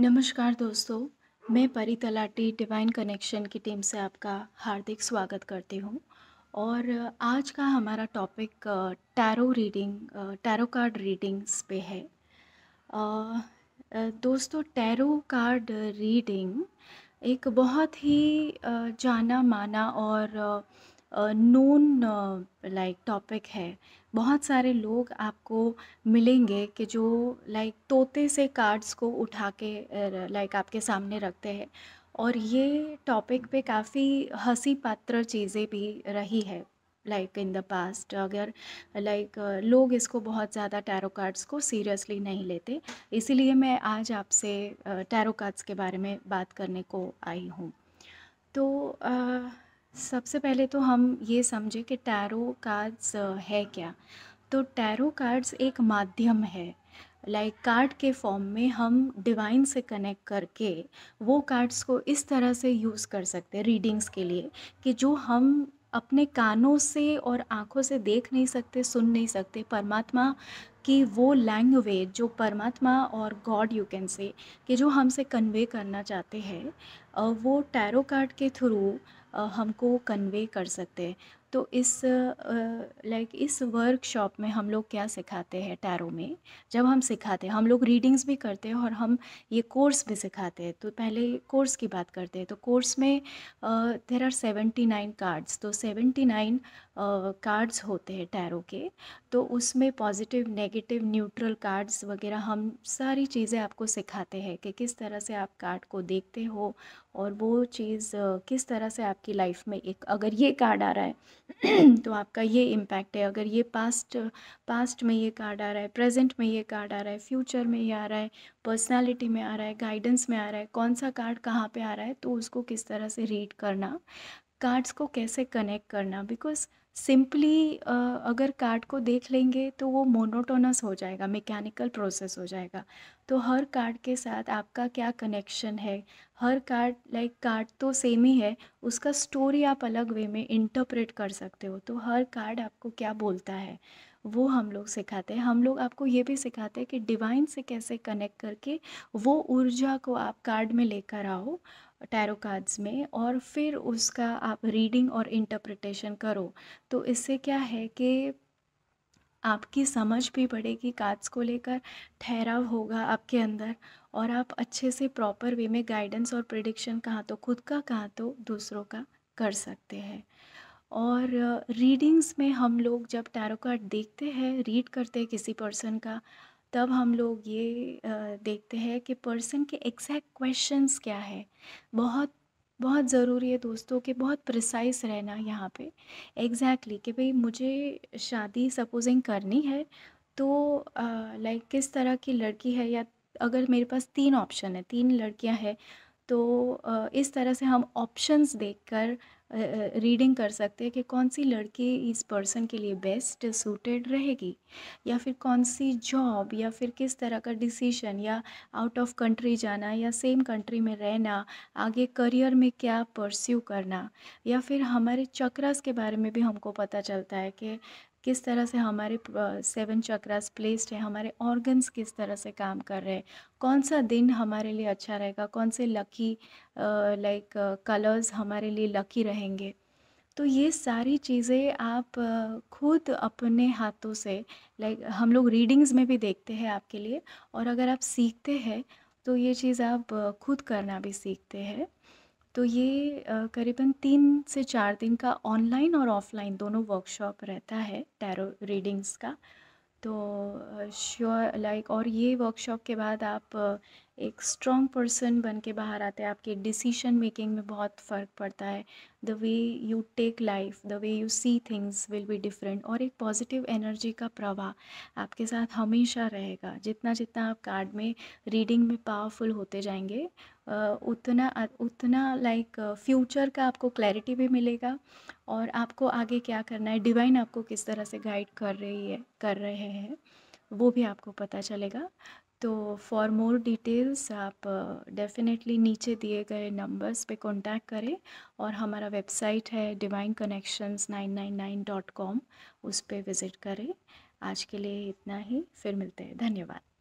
नमस्कार दोस्तों मैं परी तलाटी डिवाइन कनेक्शन की टीम से आपका हार्दिक स्वागत करती हूँ और आज का हमारा topic tarot reading tarot card readings पे है दोस्तों टैरो कार्ड रीडिंग एक बहुत ही जाना माना और नोन लाइक टॉपिक है बहुत सारे लोग आपको मिलेंगे कि जो लाइक तोते से कार्ड्स को उठा के लाइक आपके सामने रखते हैं और ये टॉपिक पे काफ़ी हंसी पात्र चीज़ें भी रही है लाइक इन द पास्ट अगर लाइक like, लोग इसको बहुत ज़्यादा टैरो कार्ड्स को सीरियसली नहीं लेते इसीलिए मैं आज आपसे टैरो कार्ड्स के बारे में बात करने को आई हूँ तो uh, सबसे पहले तो हम ये समझे कि टैरो कार्ड्स है क्या तो टैरो कार्ड्स एक माध्यम है लाइक like कार्ड के फॉर्म में हम डिवाइन से कनेक्ट करके वो कार्ड्स को इस तरह से यूज़ कर सकते हैं रीडिंग्स के लिए कि जो हम अपने कानों से और आँखों से देख नहीं सकते सुन नहीं सकते परमात्मा कि वो लैंग्वेज जो परमात्मा और गॉड यू कैन से कि जो हमसे कन्वे करना चाहते हैं वो टैरो कार्ड के थ्रू हमको कन्वे कर सकते हैं तो इस लाइक इस वर्कशॉप में हम लोग क्या सिखाते हैं टैरो में जब हम सिखाते हैं हम लोग रीडिंग्स भी करते हैं और हम ये कोर्स भी सिखाते हैं तो पहले कोर्स की बात करते हैं तो कोर्स में there are seventy nine cards तो सेवेंटी नाइन कार्ड्स होते हैं टैरो के तो उसमें पॉजिटिव नेगेटिव न्यूट्रल कार्ड्स वगैरह हम सारी चीज़ें आपको सिखाते हैं कि किस तरह से आप कार्ड को देखते हो और वो चीज़ किस तरह से आपकी लाइफ में एक अगर ये कार्ड आ रहा है तो आपका ये इम्पैक्ट है अगर ये पास्ट पास्ट में ये कार्ड आ रहा है प्रेजेंट में ये कार्ड आ रहा है फ्यूचर में ये आ रहा है पर्सनैलिटी में आ रहा है गाइडेंस में आ रहा है कौन सा कार्ड कहाँ पर आ रहा है तो उसको किस तरह से रीड करना कार्ड्स को कैसे कनेक्ट करना बिकॉज़ सिंपली अगर कार्ड को देख लेंगे तो वो मोनोटोनस हो जाएगा मैकेनिकल प्रोसेस हो जाएगा तो हर कार्ड के साथ आपका क्या कनेक्शन है हर कार्ड लाइक कार्ड तो सेम ही है उसका स्टोरी आप अलग वे में इंटरप्रेट कर सकते हो तो हर कार्ड आपको क्या बोलता है वो हम लोग सिखाते हैं हम लोग आपको ये भी सिखाते हैं कि डिवाइन से कैसे कनेक्ट करके वो ऊर्जा को आप कार्ड में लेकर आओ टैरो कार्ड्स में और फिर उसका आप रीडिंग और इंटरप्रिटेशन करो तो इससे क्या है कि आपकी समझ भी बढ़ेगी कार्ड्स को लेकर ठहराव होगा आपके अंदर और आप अच्छे से प्रॉपर वे में गाइडेंस और प्रिडिक्शन कहाँ तो खुद का कहाँ तो दूसरों का कर सकते हैं और रीडिंग्स में हम लोग जब टैरो कार्ड देखते हैं रीड करते हैं किसी पर्सन का तब हम लोग ये देखते हैं कि पर्सन के एग्जैक्ट क्वेश्चंस क्या है बहुत बहुत ज़रूरी है दोस्तों कि बहुत प्रिसाइस रहना यहाँ पे एग्जैक्टली exactly, कि भाई मुझे शादी सपोजिंग करनी है तो लाइक किस तरह की लड़की है या अगर मेरे पास तीन ऑप्शन है तीन लड़कियाँ हैं तो आ, इस तरह से हम ऑप्शंस देखकर रीडिंग कर सकते हैं कि कौन सी लड़की इस पर्सन के लिए बेस्ट सूटेड रहेगी या फिर कौन सी जॉब या फिर किस तरह का डिसीजन या आउट ऑफ कंट्री जाना या सेम कंट्री में रहना आगे करियर में क्या परस्यू करना या फिर हमारे चक्रास के बारे में भी हमको पता चलता है कि किस तरह से हमारे सेवन चक्रास प्लेस्ड है हमारे ऑर्गन्स किस तरह से काम कर रहे हैं कौन सा दिन हमारे लिए अच्छा रहेगा कौन से लकी लाइक कलर्स हमारे लिए लकी रहेंगे तो ये सारी चीज़ें आप खुद अपने हाथों से लाइक हम लोग रीडिंग्स में भी देखते हैं आपके लिए और अगर आप सीखते हैं तो ये चीज़ आप खुद करना भी सीखते हैं तो ये करीबन तीन से चार दिन का ऑनलाइन और ऑफलाइन दोनों वर्कशॉप रहता है टैरो रीडिंग्स का तो श्योर लाइक और ये वर्कशॉप के बाद आप एक स्ट्रॉन्ग पर्सन बन के बाहर आते हैं आपके डिसीशन मेकिंग में बहुत फ़र्क पड़ता है the way you take life the way you see things will be different और एक पॉजिटिव एनर्जी का प्रवाह आपके साथ हमेशा रहेगा जितना जितना आप कार्ड में रीडिंग में पावरफुल होते जाएंगे उतना उतना लाइक फ्यूचर का आपको क्लैरिटी भी मिलेगा और आपको आगे क्या करना है डिवाइन आपको किस तरह से गाइड कर रही है कर रहे हैं वो भी आपको पता चलेगा तो फॉर मोर डिटेल्स आप डेफिनेटली uh, नीचे दिए गए नंबर्स पे कांटेक्ट करें और हमारा वेबसाइट है divine connections nine nine nine dot com उस पर विज़िट करें आज के लिए इतना ही फिर मिलते हैं धन्यवाद